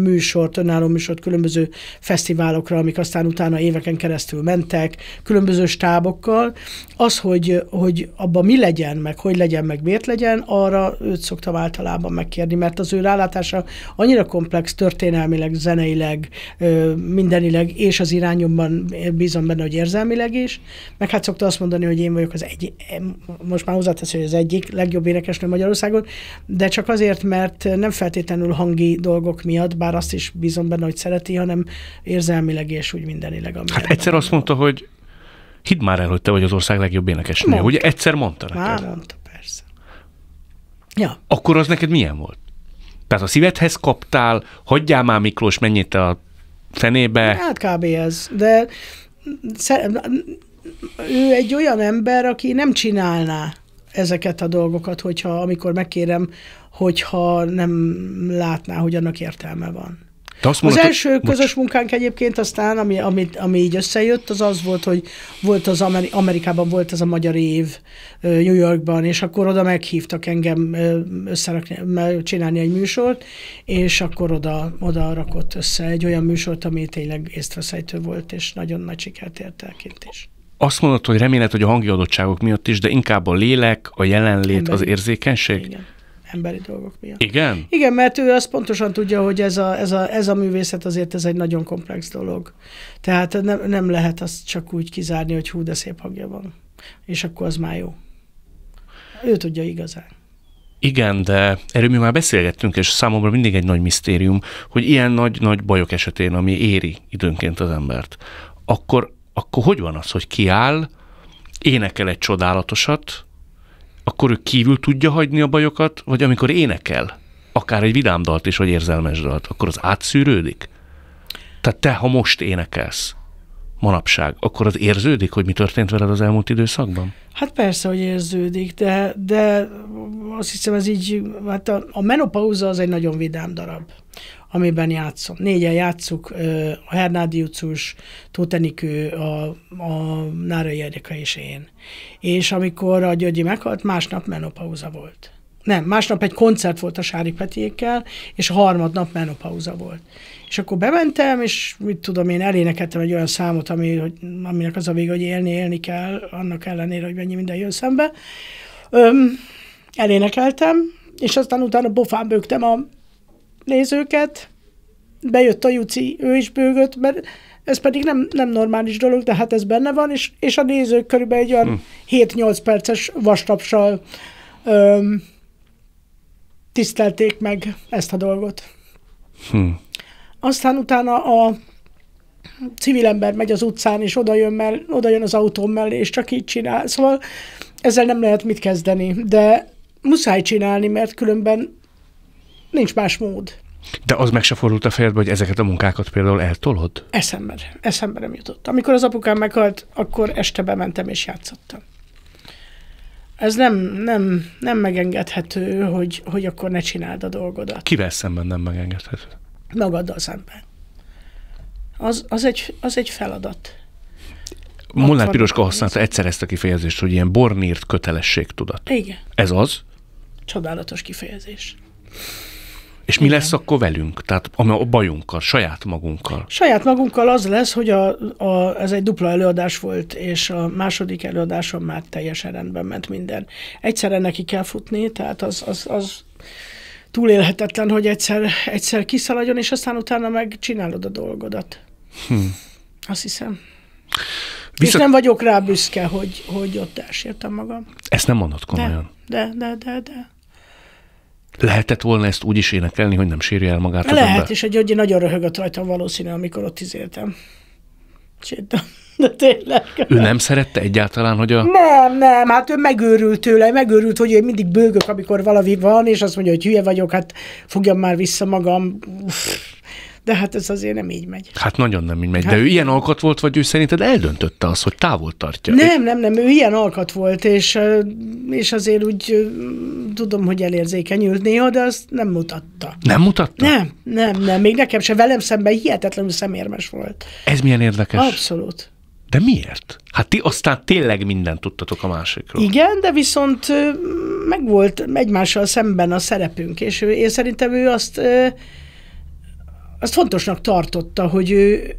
műsort, önálló műsort különböző fesztiválokra, amik aztán utána éveken keresztül mentek, különböző stábokkal. Az, hogy, hogy abban mi legyen, meg hogy legyen, meg miért legyen, arra őt szoktam általában megkérni, mert az ő rálátása annyira komplex történelmileg, zeneileg, mindenileg, és az irányomban bízom benne, hogy érzelmileg is, meg hát szokta azt mondani, hogy én vagyok az egyik most már hozzátesz, hogy az egyik legjobb énekesnő Magyarországot, de csak azért, mert nem feltétlenül hangi dolgok miatt, bár azt is bízom benne, hogy szereti, hanem érzelmileg és úgy mindenileg. Hát egyszer azt mondta, hogy hidd már el, hogy te vagy az ország legjobb énekesnője. Mondta. Ugye egyszer mondta neked. Már mondta, persze. Ja. Akkor az neked milyen volt? Tehát a szívedhez kaptál, hagyjál már Miklós, menjél a fenébe. Hát kb. ez, de ő egy olyan ember, aki nem csinálná ezeket a dolgokat, hogyha amikor megkérem, hogyha nem látná, hogy annak értelme van. mondod, az első hogy... közös munkánk egyébként aztán, ami, ami, ami így összejött, az az volt, hogy volt az Ameri- Amerikában volt ez a magyar év New Yorkban, és akkor oda meghívtak engem összerakni, csinálni egy műsort, és akkor oda, oda rakott össze egy olyan műsort, ami tényleg észtveszejtő volt, és nagyon nagy sikert ért el kint is azt mondod, hogy remélet, hogy a hangi adottságok miatt is, de inkább a lélek, a jelenlét, emberi. az érzékenység? Igen. Emberi dolgok miatt. Igen? Igen, mert ő azt pontosan tudja, hogy ez a, ez a, ez a művészet azért ez egy nagyon komplex dolog. Tehát nem, nem lehet azt csak úgy kizárni, hogy hú, de szép hangja van. És akkor az már jó. Ő tudja igazán. Igen, de erről mi már beszélgettünk, és számomra mindig egy nagy misztérium, hogy ilyen nagy-nagy bajok esetén, ami éri időnként az embert, akkor akkor hogy van az, hogy kiáll, énekel egy csodálatosat, akkor ő kívül tudja hagyni a bajokat, vagy amikor énekel, akár egy vidám dalt is, vagy érzelmes dalt, akkor az átszűrődik? Tehát te, ha most énekelsz, manapság, akkor az érződik, hogy mi történt veled az elmúlt időszakban? Hát persze, hogy érződik, de, de azt hiszem ez így, hát a, a menopauza az egy nagyon vidám darab amiben játszom. Négyen játszuk, a Hernádi Jucus, Tótenikő, a, a Nárai Erika és én. És amikor a Györgyi meghalt, másnap menopauza volt. Nem, másnap egy koncert volt a Sári Petiékkel, és a harmadnap menopauza volt. És akkor bementem, és mit tudom én, elénekeltem egy olyan számot, ami, hogy, aminek az a vége, hogy élni, élni kell, annak ellenére, hogy mennyi minden jön szembe. Öm, elénekeltem, és aztán utána bofán bőgtem a nézőket, bejött a Juci, ő is bőgött, mert ez pedig nem, nem normális dolog, de hát ez benne van, és, és a nézők körülbelül egy olyan hm. 7-8 perces vastapsal öm, tisztelték meg ezt a dolgot. Hm. Aztán utána a civil ember megy az utcán, és oda jön, mell- oda jön az autó mellé, és csak így csinál. Szóval ezzel nem lehet mit kezdeni, de muszáj csinálni, mert különben Nincs más mód. De az meg se fordult a fejedbe, hogy ezeket a munkákat például eltolod? Eszembe, eszembe nem jutott. Amikor az apukám meghalt, akkor este bementem és játszottam. Ez nem, nem, nem megengedhető, hogy, hogy akkor ne csináld a dolgodat. Kivel szemben nem megengedhető? Magaddal szemben. Az, az, egy, az egy feladat. Molnár Piroska használta egyszer ezt a kifejezést, hogy ilyen bornírt kötelességtudat. Igen. Ez az? Csodálatos kifejezés. És mi Igen. lesz akkor velünk? Tehát a bajunkkal, saját magunkkal? Saját magunkkal az lesz, hogy a, a, ez egy dupla előadás volt, és a második előadáson már teljesen rendben ment minden. Egyszerre neki kell futni, tehát az, az, az túlélhetetlen, hogy egyszer, egyszer kiszaladjon, és aztán utána megcsinálod a dolgodat. Hm. Azt hiszem. Viszont... És nem vagyok rá büszke, hogy, hogy ott elsértem magam. Ezt nem mondod komolyan. De, de, de, de. de. Lehetett volna ezt úgy is énekelni, hogy nem sírja el magát Lehet, az Lehet, és a Györgyi nagyon röhögött rajtam valószínű, amikor ott izéltem. Sétáltam. De tényleg. Ő nem szerette egyáltalán, hogy a... Nem, nem, hát ő megőrült tőle, megőrült, hogy én mindig bőgök, amikor valami van, és azt mondja, hogy hülye vagyok, hát fogjam már vissza magam. Uff de hát ez azért nem így megy. Hát nagyon nem így megy. Hát, de ő ilyen alkat volt, vagy ő szerinted eldöntötte azt, hogy távol tartja? Nem, nem, nem, ő ilyen alkat volt, és, és azért úgy tudom, hogy elérzékenyült néha, de azt nem mutatta. Nem mutatta? Nem, nem, nem. Még nekem se velem szemben hihetetlenül szemérmes volt. Ez milyen érdekes. Abszolút. De miért? Hát ti aztán tényleg mindent tudtatok a másikról. Igen, de viszont megvolt egymással szemben a szerepünk, és ő, én szerintem ő azt azt fontosnak tartotta, hogy ő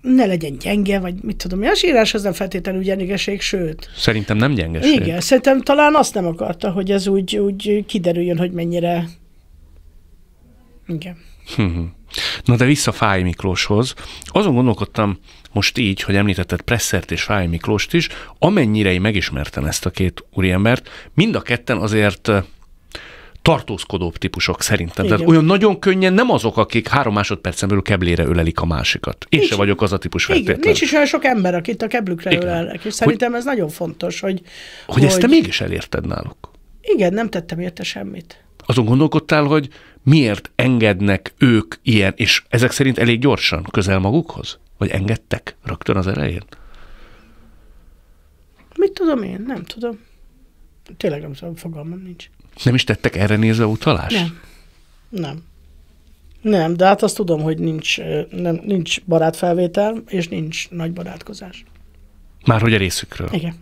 ne legyen gyenge, vagy mit tudom, a sírás az nem feltétlenül gyengeség, sőt. Szerintem nem gyengeség. Igen, szerintem talán azt nem akarta, hogy ez úgy, úgy kiderüljön, hogy mennyire... Igen. Mhm. Na de vissza Fáj Miklóshoz. Azon gondolkodtam most így, hogy említetted Presszert és Fáj Miklóst is, amennyire én megismertem ezt a két úriembert, mind a ketten azért tartózkodóbb típusok szerintem. Tehát olyan nagyon könnyen nem azok, akik három másodpercen belül keblére ölelik a másikat. Én nincs, se vagyok az a típus feltétlen. Nincs is olyan sok ember, akit a keblükre Igen. ölelnek, és szerintem hogy, ez nagyon fontos, hogy, hogy... Hogy ezt te mégis elérted náluk. Igen, nem tettem érte semmit. Azon gondolkodtál, hogy miért engednek ők ilyen, és ezek szerint elég gyorsan közel magukhoz? Vagy engedtek rögtön az elején? Mit tudom én? Nem tudom. Tényleg nem tudom, fogalmam nincs. Nem is tettek erre nézve utalást? Nem. Nem. Nem, de hát azt tudom, hogy nincs, nem, nincs barátfelvétel, és nincs nagy barátkozás. Már hogy a részükről? Igen.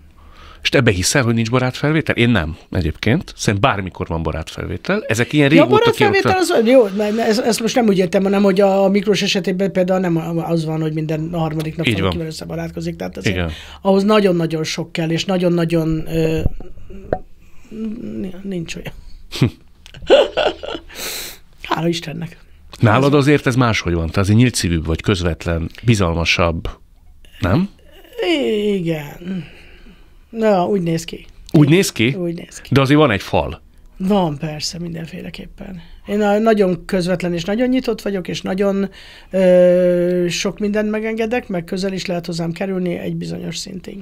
És te hiszel, hogy nincs barátfelvétel? Én nem egyébként. Szerintem bármikor van barátfelvétel. Ezek ilyen régóta Ja, barátfelvétel az, jó, ez, ezt most nem úgy értem, hanem hogy a mikros esetében például nem az van, hogy minden a harmadik nap valakivel összebarátkozik. Tehát ez ahhoz nagyon-nagyon sok kell, és nagyon-nagyon nincs olyan. <laughs> Hála Istennek. Nálad azért ez máshogy van, te azért nyílt szívűbb vagy, közvetlen, bizalmasabb, nem? Igen. Na, úgy néz ki. Úgy néz ki? Úgy néz ki. De azért van egy fal. Van persze, mindenféleképpen. Én nagyon közvetlen és nagyon nyitott vagyok, és nagyon ö, sok mindent megengedek, meg közel is lehet hozzám kerülni egy bizonyos szintig.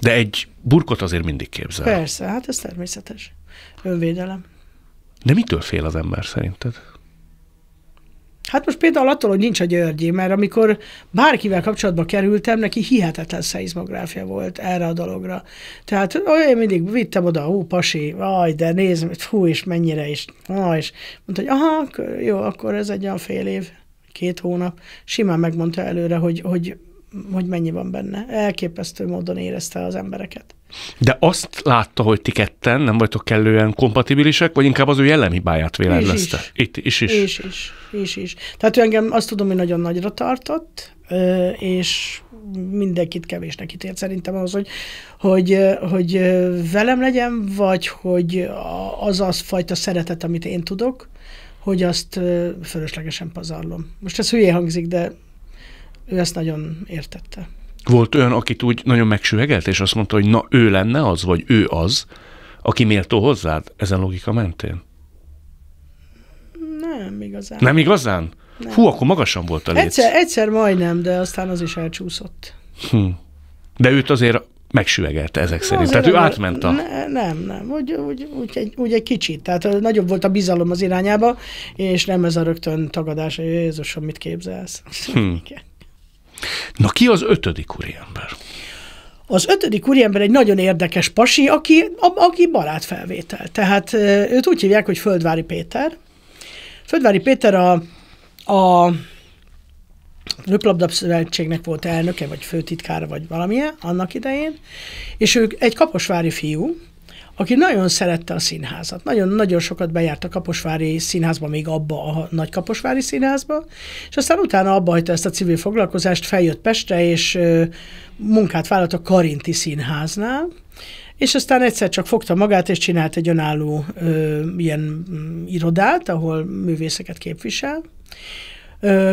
De egy burkot azért mindig képzel. Persze, hát ez természetes. Önvédelem. De mitől fél az ember szerinted? Hát most például attól, hogy nincs a Györgyi, mert amikor bárkivel kapcsolatba kerültem, neki hihetetlen szeizmográfia volt erre a dologra. Tehát ó, én mindig vittem oda, ó, pasi, vaj, de nézd, fú és mennyire is, ó, és mondta, hogy aha, jó, akkor ez egy olyan fél év, két hónap. Simán megmondta előre, hogy, hogy hogy mennyi van benne. Elképesztő módon érezte az embereket. De azt látta, hogy ti ketten nem vagytok kellően kompatibilisek, vagy inkább az ő jellemhibáját vélelmezte? Itt is is. is is. Is is. Tehát ő engem azt tudom, hogy nagyon nagyra tartott, és mindenkit kevésnek ítélt szerintem az, hogy, hogy, hogy velem legyen, vagy hogy az az fajta szeretet, amit én tudok, hogy azt fölöslegesen pazarlom. Most ez hülye hangzik, de ő ezt nagyon értette. Volt olyan, akit úgy nagyon megsüvegelt, és azt mondta, hogy na ő lenne az, vagy ő az, aki méltó hozzád ezen logika mentén? Nem igazán. Nem igazán? Nem. Hú, akkor magasan volt a léc. Egyszer, egyszer majdnem, de aztán az is elcsúszott. Hm. De őt azért megsüvegelte ezek szerint. tehát ő átment a... Ne, nem, nem. Úgy, úgy, úgy, egy, úgy egy kicsit. Tehát nagyobb volt a bizalom az irányába, és nem ez a rögtön tagadás, hogy Jézusom, mit képzelsz. Hm. <laughs> Igen. Na ki az ötödik úriember? Az ötödik úriember egy nagyon érdekes pasi, aki, a, aki barátfelvétel. Tehát őt úgy hívják, hogy Földvári Péter. Földvári Péter a, a Röplabda Szövetségnek volt elnöke, vagy főtitkára, vagy valamilyen annak idején, és ő egy kaposvári fiú, aki nagyon szerette a színházat. Nagyon, nagyon sokat bejárt a Kaposvári színházba, még abba a nagy Kaposvári színházba, és aztán utána abba hagyta ezt a civil foglalkozást, feljött Pestre, és munkát vállalt a Karinti színháznál, és aztán egyszer csak fogta magát, és csinált egy önálló ö, ilyen mm, irodát, ahol művészeket képvisel,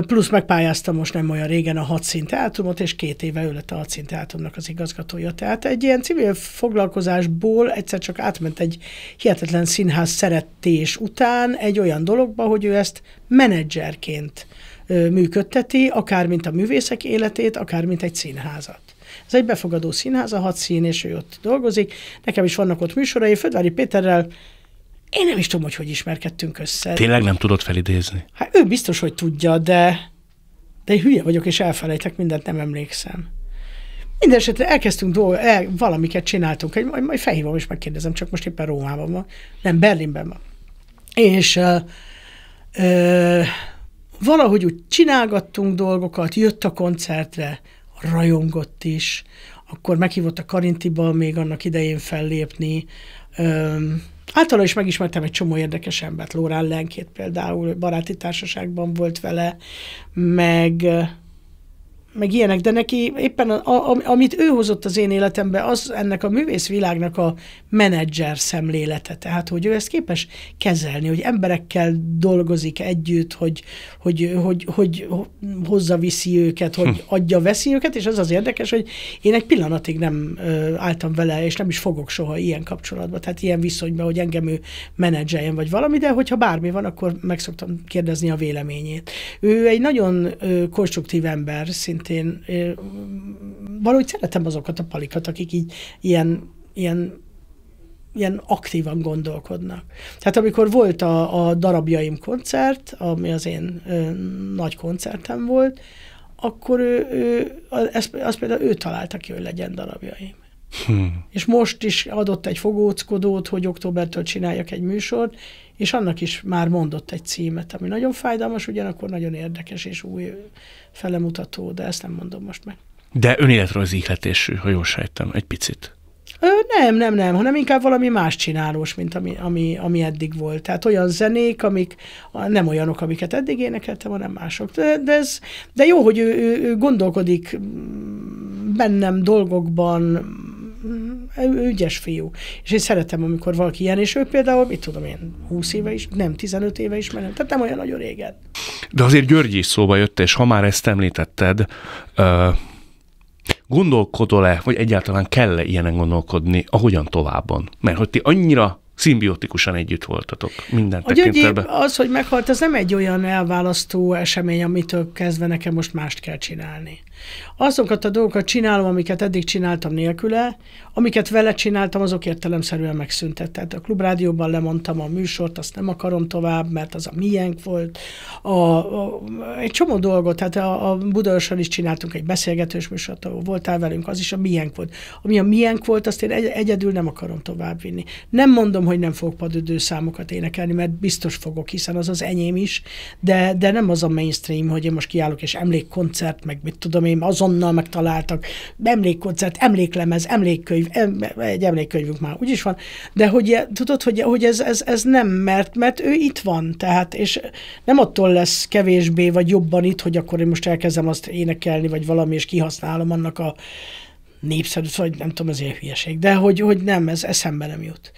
Plusz megpályáztam most nem olyan régen a Hadszín Teátrumot, és két éve ő lett a Hadszín Teátrumnak az igazgatója. Tehát egy ilyen civil foglalkozásból egyszer csak átment egy hihetetlen színház szerettés után egy olyan dologba, hogy ő ezt menedzserként működteti, akár mint a művészek életét, akár mint egy színházat. Ez egy befogadó színház, a hat szín, és ő ott dolgozik. Nekem is vannak ott műsorai. Földvári Péterrel én nem is tudom, hogy hogy ismerkedtünk össze. Tényleg nem tudod felidézni? Hát ő biztos, hogy tudja, de, de én hülye vagyok, és elfelejtek mindent, nem emlékszem. Mindenesetre elkezdtünk dolgozni, el, valamiket csináltunk, egy, majd, majd felhívom és megkérdezem, csak most éppen Rómában van, nem, Berlinben van. És uh, uh, valahogy úgy csinálgattunk dolgokat, jött a koncertre, rajongott is, akkor meghívott a Karintiba még annak idején fellépni, uh, Általa is megismertem egy csomó érdekes embert, Lórán Lenkét például, baráti társaságban volt vele, meg meg ilyenek, de neki éppen a, a, amit ő hozott az én életembe, az ennek a művészvilágnak a menedzser szemlélete, tehát hogy ő ezt képes kezelni, hogy emberekkel dolgozik együtt, hogy, hogy, hogy, hogy, hogy hozzaviszi őket, hogy hm. adja, veszi őket, és az az érdekes, hogy én egy pillanatig nem álltam vele, és nem is fogok soha ilyen kapcsolatban, tehát ilyen viszonyban, hogy engem ő menedzseljen, vagy valami, de hogyha bármi van, akkor meg szoktam kérdezni a véleményét. Ő egy nagyon konstruktív ember, szint szintén én valahogy szeretem azokat a palikat, akik így ilyen, ilyen ilyen aktívan gondolkodnak. Tehát amikor volt a, a darabjaim koncert, ami az én ö, nagy koncertem volt, akkor ő, ő, ezt, az például ő találta ki, hogy legyen darabjaim. Hmm. És most is adott egy fogóckodót, hogy októbertől csináljak egy műsort, és annak is már mondott egy címet, ami nagyon fájdalmas, ugyanakkor nagyon érdekes és új felemutató, de ezt nem mondom most meg. De önéletről az ihletésű, ha jól sejtem, egy picit. Ö, nem, nem, nem, hanem inkább valami más csinálós, mint ami, ami, ami eddig volt. Tehát olyan zenék, amik nem olyanok, amiket eddig énekeltem, hanem mások. De, de, ez, de jó, hogy ő, ő, ő gondolkodik mm, bennem dolgokban, ő mm, ügyes fiú. És én szeretem, amikor valaki ilyen, és ő például, mit tudom én, 20 éve is, nem 15 éve is, menem, tehát nem olyan nagyon régen. De azért György is szóba jött, és ha már ezt említetted, uh, gondolkodol-e, vagy egyáltalán kell-e ilyenen gondolkodni, ahogyan továbban? Mert hogy ti annyira szimbiotikusan együtt voltatok minden a tekintetben. Az, hogy meghalt, ez nem egy olyan elválasztó esemény, amitől kezdve nekem most mást kell csinálni. Azokat a dolgokat csinálom, amiket eddig csináltam nélküle, amiket vele csináltam, azok értelemszerűen megszüntet. Tehát a klubrádióban lemondtam a műsort, azt nem akarom tovább, mert az a miénk volt. A, a, egy csomó dolgot, tehát a, a Budaörsön is csináltunk egy beszélgetős műsort, ahol voltál velünk, az is a miénk volt. Ami a miénk volt, azt én egy, egyedül nem akarom tovább vinni. Nem mondom, hogy nem fogok padüdő számokat énekelni, mert biztos fogok, hiszen az az enyém is, de, de nem az a mainstream, hogy én most kiállok és emlékkoncert, meg mit tudom én, emlékfilm, azonnal megtaláltak, emlékkoncert, emléklemez, emlékkönyv, em, egy emlékkönyvünk már úgyis van, de hogy tudod, hogy, hogy ez, ez, ez nem, mert, mert ő itt van, tehát, és nem attól lesz kevésbé, vagy jobban itt, hogy akkor én most elkezdem azt énekelni, vagy valami, és kihasználom annak a népszerű, vagy nem tudom, azért hülyeség, de hogy, hogy nem, ez eszembe nem jut.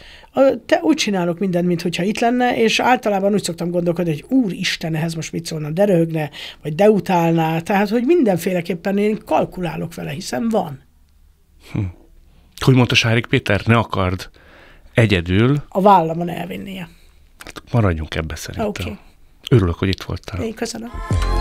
Te úgy csinálok mindent, mintha itt lenne, és általában úgy szoktam gondolkodni, hogy Isten, ehhez most mit szólna, de röhögne, vagy de utálná, tehát, hogy mindenféleképpen én kalkulálok vele, hiszen van. Hm. Hogy mondta Sárik Péter, ne akard egyedül... A vállamon elvinnie. Hát maradjunk ebbe szerintem. Okay. Örülök, hogy itt voltál. Én köszönöm.